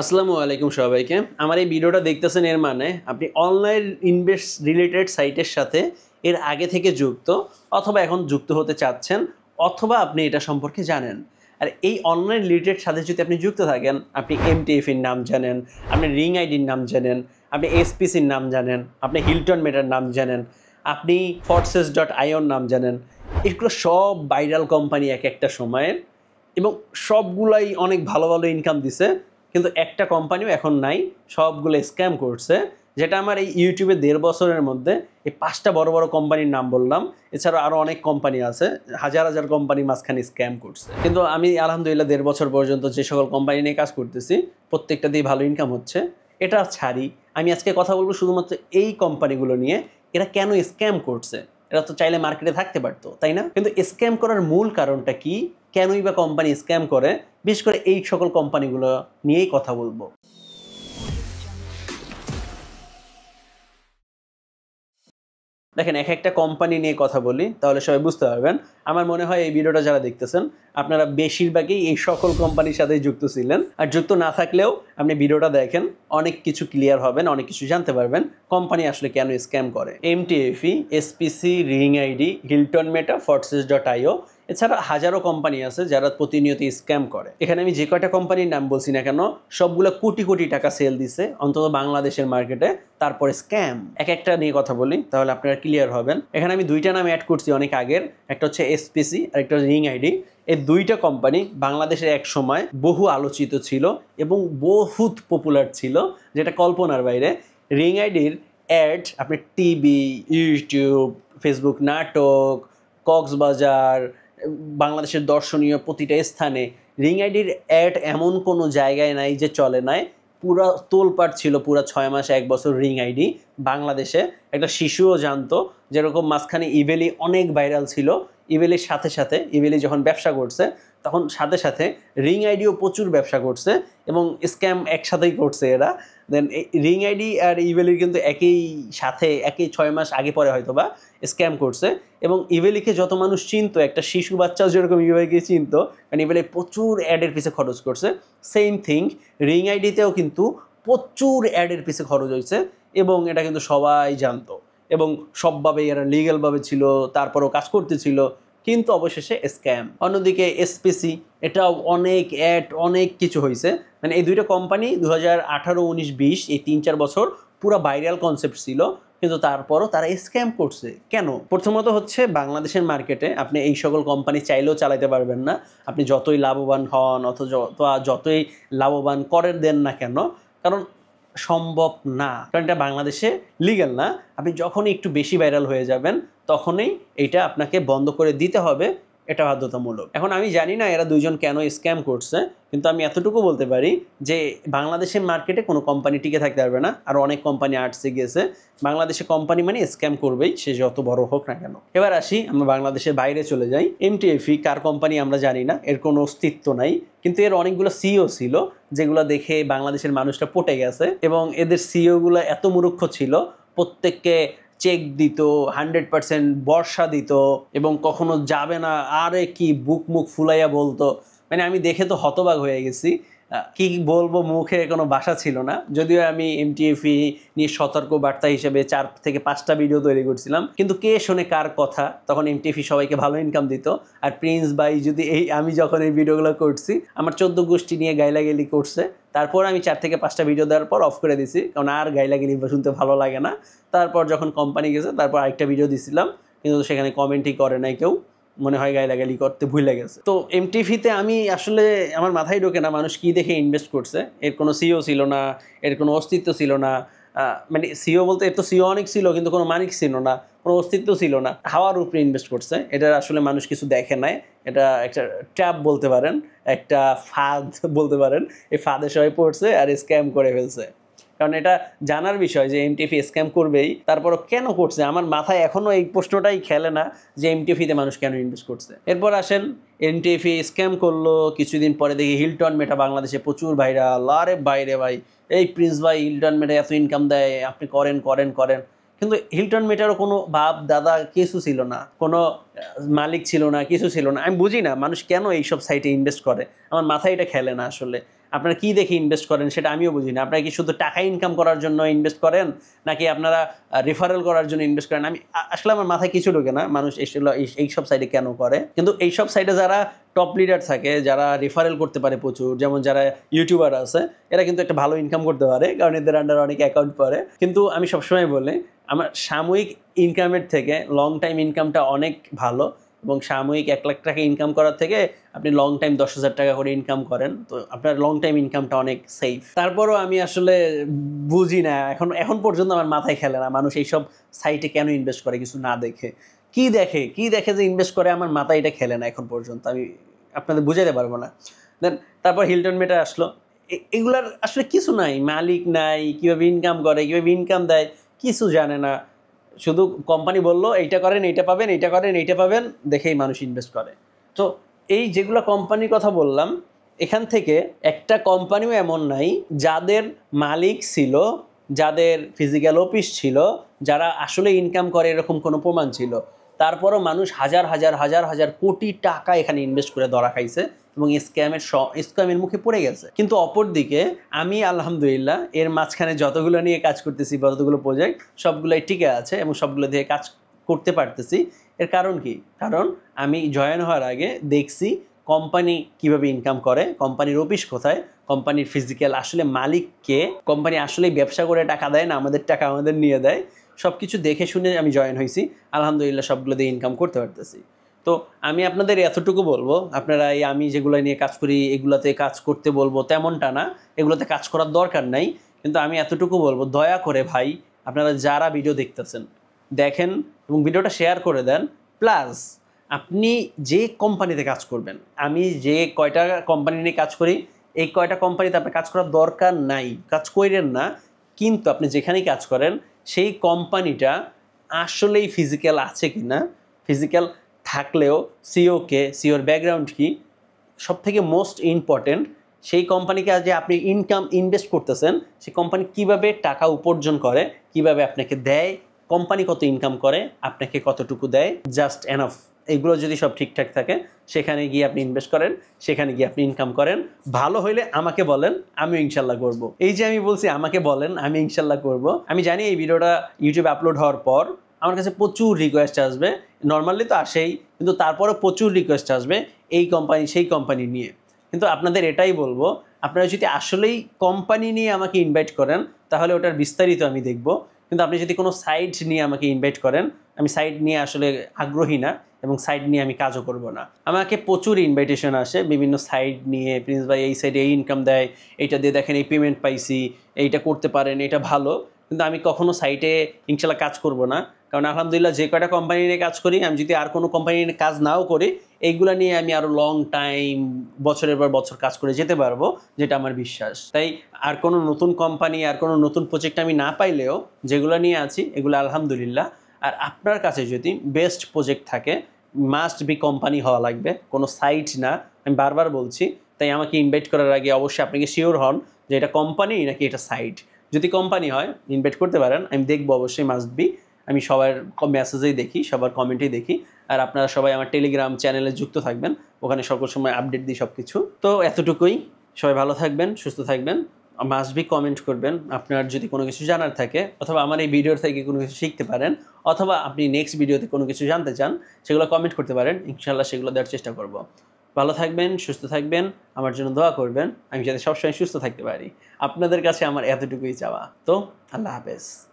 আসসালামু আলাইকুম সবাইকে আমার এই ভিডিওটা দেখতেছেন এর মানে আপনি অনলাইন ইনভেস্ট রিলেটেড সাইটের সাথে এর আগে থেকে যুক্ত অথবা এখন যুক্ত হতে চাচ্ছেন অথবা আপনি এটা সম্পর্কে জানেন আর এই অনলাইন রিলেটেড সাথে যদি আপনি যুক্ত থাকেন আপনি এমটিএফির নাম জানেন আপনি রিং আইডির নাম জানেন আপনি এসপিসির নাম জানেন আপনি হিলটন মেটার নাম জানেন আপনি ফর্সেস ডট আইওর নাম জানেন এগুলো সব ভাইরাল কোম্পানি এক একটা সময়ের এবং সবগুলাই অনেক ভালো ভালো ইনকাম দিছে কিন্তু একটা কোম্পানিও এখন নাই সবগুলো স্ক্যাম করছে যেটা আমার এই ইউটিউবে দেড় বছরের মধ্যে এই পাঁচটা বড় বড় কোম্পানির নাম বললাম এছাড়া আরও অনেক কোম্পানি আছে হাজার হাজার কোম্পানি মাঝখানে স্ক্যাম করছে কিন্তু আমি আলহামদুলিল্লাহ দেড় বছর পর্যন্ত যে সকল কোম্পানি নিয়ে কাজ করতেছি প্রত্যেকটা দিয়ে ভালো ইনকাম হচ্ছে এটা ছাড়ি আমি আজকে কথা বলবো শুধুমাত্র এই কোম্পানিগুলো নিয়ে এরা কেন স্ক্যাম করছে এরা তো চাইলে মার্কেটে থাকতে পারতো তাই না কিন্তু স্ক্যাম করার মূল কারণটা কি কেনই বা কোম্পানি স্ক্যাম করে বিশেষ করে এই সকল কোম্পানিগুলো নিয়েই কথা বলবো দেখেন এক একটা কোম্পানি নিয়ে কথা বলি তাহলে সবাই বুঝতে পারবেন আমার মনে হয় এই ভিডিওটা যারা দেখতেছেন আপনারা বেশিরভাগই এই সকল কোম্পানির সাথে যুক্ত ছিলেন আর যুক্ত না থাকলেও আপনি ভিডিওটা দেখেন অনেক কিছু ক্লিয়ার হবেন অনেক কিছু জানতে পারবেন কোম্পানি আসলে কেন স্ক্যাম করে MTFE SPC ring ID Hilton Meta forces dot IO এছাড়া হাজারো কোম্পানি আছে যারা প্রতিনিয়ত স্ক্যাম করে এখানে আমি যে কয়টা কোম্পানির নাম বলছি না কেন সবগুলো কোটি কোটি টাকা সেল দিছে অন্তত বাংলাদেশের মার্কেটে তারপরে স্ক্যাম এক একটা নিয়ে কথা বলি তাহলে আপনারা ক্লিয়ার হবেন এখানে আমি দুইটা নাম অ্যাড করছি অনেক আগের একটা হচ্ছে এসপিসি আর একটা রিং আইডি এই দুইটা কোম্পানি বাংলাদেশের এক সময় বহু আলোচিত ছিল এবং বহুত পপুলার ছিল যেটা কল্পনার বাইরে রিং আইডির অ্যাড আপনি টিভি ইউটিউব ফেসবুক নাটক কক্সবাজার বাংলাদেশের দর্শনীয় প্রতিটা স্থানে রিং আইডির অ্যাড এমন কোনো জায়গায় নাই যে চলে নাই পুরো তোলপাট ছিল পুরা ছয় মাস এক বছর রিং আইডি বাংলাদেশে একটা শিশুও জানতো যেরকম মাঝখানে ইভেলি অনেক ভাইরাল ছিল ইভেলির সাথে সাথে ইভেলি যখন ব্যবসা করছে তখন সাথে সাথে রিং আইডিও প্রচুর ব্যবসা করছে এবং স্ক্যাম একসাথেই করছে এরা দেন রিং আইডি আর ইভেলির কিন্তু একই সাথে একই ছয় মাস আগে পরে হয়তো বা স্ক্যাম করছে এবং ইভেলিকে যত মানুষ চিনত একটা শিশু বাচ্চাও যেরকম ইভেলিকে চিনত কারণ ইভেলি প্রচুর অ্যাডের পিছে খরচ করছে সেম থিং রিং আইডিতেও কিন্তু প্রচুর অ্যাডের পিছে খরচ হয়েছে এবং এটা কিন্তু সবাই জানতো এবং সবভাবে এরা লিগ্যালভাবে ছিল তারপরও কাজ করতেছিল কিন্তু অবশেষে স্ক্যাম অন্যদিকে এসপিসি এটাও অনেক অ্যাড অনেক কিছু হয়েছে মানে এই দুইটা কোম্পানি দু হাজার আঠারো উনিশ বিশ এই তিন চার বছর পুরো ভাইরাল কনসেপ্ট ছিল কিন্তু তারপরও তারা স্ক্যাম করছে কেন প্রথমত হচ্ছে বাংলাদেশের মার্কেটে আপনি এই সকল কোম্পানি চাইলেও চালাতে পারবেন না আপনি যতই লাভবান হন অথচ যতই লাভবান করেন দেন না কেন কারণ সম্ভব না কারণ এটা বাংলাদেশে লিগাল না আপনি যখনই একটু বেশি ভাইরাল হয়ে যাবেন তখনই এটা আপনাকে বন্ধ করে দিতে হবে এটা বাধ্যতামূলক এখন আমি জানি না এরা দুজন কেন স্ক্যাম করছে কিন্তু আমি এতটুকু বলতে পারি যে বাংলাদেশের মার্কেটে কোনো কোম্পানি টিকে থাকতে পারবে না আর অনেক কোম্পানি আর্টসে গিয়েছে বাংলাদেশে কোম্পানি মানে স্ক্যাম করবেই সে যত বড় হোক না কেন এবার আসি আমরা বাংলাদেশের বাইরে চলে যাই এমটিএফি e, কার কোম্পানি আমরা জানি না এর কোনো অস্তিত্ব নাই কিন্তু এর অনেকগুলো সিও ছিল যেগুলো দেখে বাংলাদেশের মানুষটা পটে গেছে এবং এদের সিইওগুলো এত মূর্খ ছিল প্রত্যেককে চেক দিত হান্ড্রেড পার্সেন্ট বর্ষা দিত এবং কখনো যাবে না আরে কি বুক মুখ ফুলাইয়া বলতো মানে আমি দেখে তো হতবাক হয়ে গেছি কি বলবো মুখে কোনো বাসা ছিল না যদিও আমি এমটিএফি e নিয়ে সতর্ক বার্তা হিসেবে চার থেকে পাঁচটা ভিডিও তৈরি করছিলাম কিন্তু কে শোনে কার কথা তখন এমটিএফি e সবাইকে ভালো ইনকাম দিত আর প্রিন্স বাই যদি এই আমি যখন এই ভিডিওগুলো করছি আমার চোদ্দ গোষ্ঠী নিয়ে গাইলাগেলি করছে তারপর আমি চার থেকে পাঁচটা ভিডিও দেওয়ার পর অফ করে দিছি কারণ আর গাইলাগেলি শুনতে ভালো লাগে না তারপর যখন কোম্পানি গেছে তারপর আরেকটা ভিডিও দিছিলাম কিন্তু সেখানে কমেন্টই করে নাই কেউ মনে হয় গায়ে লাগালি করতে ভুলে গেছে তো এমটিভিতে আমি আসলে আমার মাথায় ঢোকে না মানুষ কি দেখে ইনভেস্ট করছে এর কোনো সিও e ছিল না এর কোনো অস্তিত্ব ছিল না মানে সিও e বলতে এর তো সিও e অনেক ছিল কিন্তু কোনো মানিক ছিল না কোনো অস্তিত্ব ছিল না হাওয়ার উপরে ইনভেস্ট করছে এটা আসলে মানুষ কিছু দেখে নাই এটা একটা ট্যাপ বলতে পারেন একটা ফাঁদ বলতে পারেন এই ফাঁদে সবাই পড়ছে আর স্ক্যাম করে ফেলছে কারণ এটা জানার বিষয় যে এমটিফি স্ক্যাম করবেই তারপর কেন করছে আমার মাথায় এখনও এই প্রশ্নটাই খেলে না যে এমটিফিতে মানুষ কেন ইনভেস্ট করছে এরপর আসেন এনটিএফি স্ক্যাম করলো কিছুদিন পরে দেখি হিলটন মেটা বাংলাদেশে প্রচুর ভাইরা লারে বাইরে ভাই এই প্রিন্স ভাই হিলটন মেটা এত ইনকাম দেয় আপনি করেন করেন করেন কিন্তু হিলটন মেটারও কোনো বাপ দাদা কিছু ছিল না কোনো মালিক ছিল না কিছু ছিল না আমি বুঝি না মানুষ কেন এইসব সাইটে ইনভেস্ট করে আমার মাথায় এটা খেলে না আসলে আপনারা কি দেখে ইনভেস্ট করেন সেটা আমিও বুঝি না আপনারা কি শুধু টাকা ইনকাম করার জন্য ইনভেস্ট করেন নাকি আপনারা রেফারেল করার জন্য ইনভেস্ট করেন আমি আসলে আমার মাথায় কিছু ঢোকে না মানুষ এসেগুলো এইসব সাইডে কেন করে কিন্তু এইসব সাইডে যারা টপ লিডার থাকে যারা রেফারেল করতে পারে প্রচুর যেমন যারা ইউটিউবার আছে এরা কিন্তু একটা ভালো ইনকাম করতে পারে কারণ এদের আন্ডারে অনেক অ্যাকাউন্ট পড়ে কিন্তু আমি সবসময় বলি আমার সাময়িক ইনকামের থেকে লং টাইম ইনকামটা অনেক ভালো এবং সাময়িক এক লাখ টাকা ইনকাম করার থেকে আপনি লং টাইম দশ হাজার টাকা করে ইনকাম করেন তো আপনার লং টাইম ইনকামটা অনেক সেফ তারপরও আমি আসলে বুঝি না এখন এখন পর্যন্ত আমার মাথায় খেলে না মানুষ এইসব সাইটে কেন ইনভেস্ট করে কিছু না দেখে কি দেখে কি দেখে যে ইনভেস্ট করে আমার মাথায় এটা খেলে না এখন পর্যন্ত আমি আপনাদের বুঝাইতে পারবো না দেন তারপর হিলটন মেটা আসলো এগুলার আসলে কিছু নাই মালিক নাই কীভাবে ইনকাম করে কীভাবে ইনকাম দেয় কিছু জানে না শুধু কোম্পানি বলল এইটা করেন এইটা পাবেন এইটা করেন এইটা পাবেন দেখেই মানুষ ইনভেস্ট করে তো এই যেগুলো কোম্পানির কথা বললাম এখান থেকে একটা কোম্পানিও এমন নাই যাদের মালিক ছিল যাদের ফিজিক্যাল অফিস ছিল যারা আসলে ইনকাম করে এরকম কোনো প্রমাণ ছিল তারপরও মানুষ হাজার হাজার হাজার হাজার কোটি টাকা এখানে ইনভেস্ট করে ধরা খাইছে এবং স্ক্যামের স্ক্যামের মুখে পড়ে গেছে কিন্তু অপরদিকে আমি আলহামদুলিল্লাহ এর মাঝখানে যতগুলো নিয়ে কাজ করতেছি যতগুলো প্রজেক্ট সবগুলোই টিকে আছে এবং সবগুলো দিয়ে কাজ করতে পারতেছি এর কারণ কি কারণ আমি জয়েন হওয়ার আগে দেখছি কোম্পানি কিভাবে ইনকাম করে কোম্পানির অফিস কোথায় কোম্পানির ফিজিক্যাল আসলে মালিককে কোম্পানি আসলে ব্যবসা করে টাকা দেয় না আমাদের টাকা আমাদের নিয়ে দেয় সব কিছু দেখে শুনে আমি জয়েন হয়েছি আলহামদুলিল্লাহ সবগুলো দিয়ে ইনকাম করতে পারতেছি তো আমি আপনাদের এতটুকু বলবো আপনারা এই আমি যেগুলো নিয়ে কাজ করি এগুলোতে কাজ করতে বলবো তেমনটা না এগুলোতে কাজ করার দরকার নাই কিন্তু আমি এতটুকু বলবো দয়া করে ভাই আপনারা যারা ভিডিও দেখতেছেন দেখেন এবং ভিডিওটা শেয়ার করে দেন প্লাস আপনি যে কোম্পানিতে কাজ করবেন আমি যে কয়টা কোম্পানি নিয়ে কাজ করি এই কয়টা কোম্পানিতে আপনার কাজ করার দরকার নাই কাজ করেন না কিন্তু আপনি যেখানেই কাজ করেন সেই কোম্পানিটা আসলেই ফিজিক্যাল আছে কি না ফিজিক্যাল থাকলেও সিওকে সিওর ব্যাকগ্রাউন্ড কি থেকে মোস্ট ইম্পর্টেন্ট সেই কোম্পানিকে যে আপনি ইনকাম ইনভেস্ট করতেছেন সেই কোম্পানি কিভাবে টাকা উপার্জন করে কিভাবে আপনাকে দেয় কোম্পানি কত ইনকাম করে আপনাকে কতটুকু দেয় জাস্ট এনাফ এগুলো যদি সব ঠিকঠাক থাকে সেখানে গিয়ে আপনি ইনভেস্ট করেন সেখানে গিয়ে আপনি ইনকাম করেন ভালো হইলে আমাকে বলেন আমি ইনশাল্লাহ করব। এই যে আমি বলছি আমাকে বলেন আমি ইনশাল্লাহ করব। আমি জানি এই ভিডিওটা ইউটিউবে আপলোড হওয়ার পর আমার কাছে প্রচুর রিকোয়েস্ট আসবে নর্মালি তো আসেই কিন্তু তারপরও প্রচুর রিকোয়েস্ট আসবে এই কোম্পানি সেই কোম্পানি নিয়ে কিন্তু আপনাদের এটাই বলবো আপনারা যদি আসলেই কোম্পানি নিয়ে আমাকে ইনভাইট করেন তাহলে ওটার বিস্তারিত আমি দেখব কিন্তু আপনি যদি কোনো সাইট নিয়ে আমাকে ইনভাইট করেন আমি সাইট নিয়ে আসলে আগ্রহী না এবং সাইট নিয়ে আমি কাজও করব না আমাকে প্রচুর ইনভাইটেশন আসে বিভিন্ন সাইট নিয়ে প্রিন্স ভাই এই সাইডে এই ইনকাম দেয় এইটা দিয়ে দেখেন এই পেমেন্ট পাইছি এইটা করতে পারেন এটা ভালো কিন্তু আমি কখনো সাইটে ইনশাল্লাহ কাজ করব না কারণ আলহামদুলিল্লাহ যে কয়টা কোম্পানি নিয়ে কাজ করি আমি যদি আর কোনো কোম্পানি নিয়ে কাজ নাও করি এইগুলো নিয়ে আমি আরও লং টাইম বছরের পর বছর কাজ করে যেতে পারবো যেটা আমার বিশ্বাস তাই আর কোনো নতুন কোম্পানি আর কোনো নতুন প্রজেক্ট আমি না পাইলেও যেগুলো নিয়ে আছি এগুলো আলহামদুলিল্লাহ আর আপনার কাছে যদি বেস্ট প্রজেক্ট থাকে মাস্ট বি কোম্পানি হওয়া লাগবে কোনো সাইট না আমি বারবার বলছি তাই আমাকে ইনভাইট করার আগে অবশ্যই আপনাকে শিওর হন যে এটা কোম্পানি নাকি এটা সাইট যদি কোম্পানি হয় ইনভাইট করতে পারেন আমি দেখবো অবশ্যই মাস্ট বি আমি সবার মেসেজেই দেখি সবার কমেন্টেই দেখি আর আপনারা সবাই আমার টেলিগ্রাম চ্যানেলে যুক্ত থাকবেন ওখানে সকল সময় আপডেট দিই সব কিছু তো এতটুকুই সবাই ভালো থাকবেন সুস্থ থাকবেন মাস্ট বি কমেন্ট করবেন আপনার যদি কোনো কিছু জানার থাকে অথবা আমার এই ভিডিওর থেকে কোনো কিছু শিখতে পারেন অথবা আপনি নেক্সট ভিডিওতে কোনো কিছু জানতে চান সেগুলো কমেন্ট করতে পারেন ইনশাল্লাহ সেগুলো দেওয়ার চেষ্টা করব ভালো থাকবেন সুস্থ থাকবেন আমার জন্য দোয়া করবেন আমি যাতে সবসময় সুস্থ থাকতে পারি আপনাদের কাছে আমার এতটুকুই চাওয়া তো আল্লাহ হাফেজ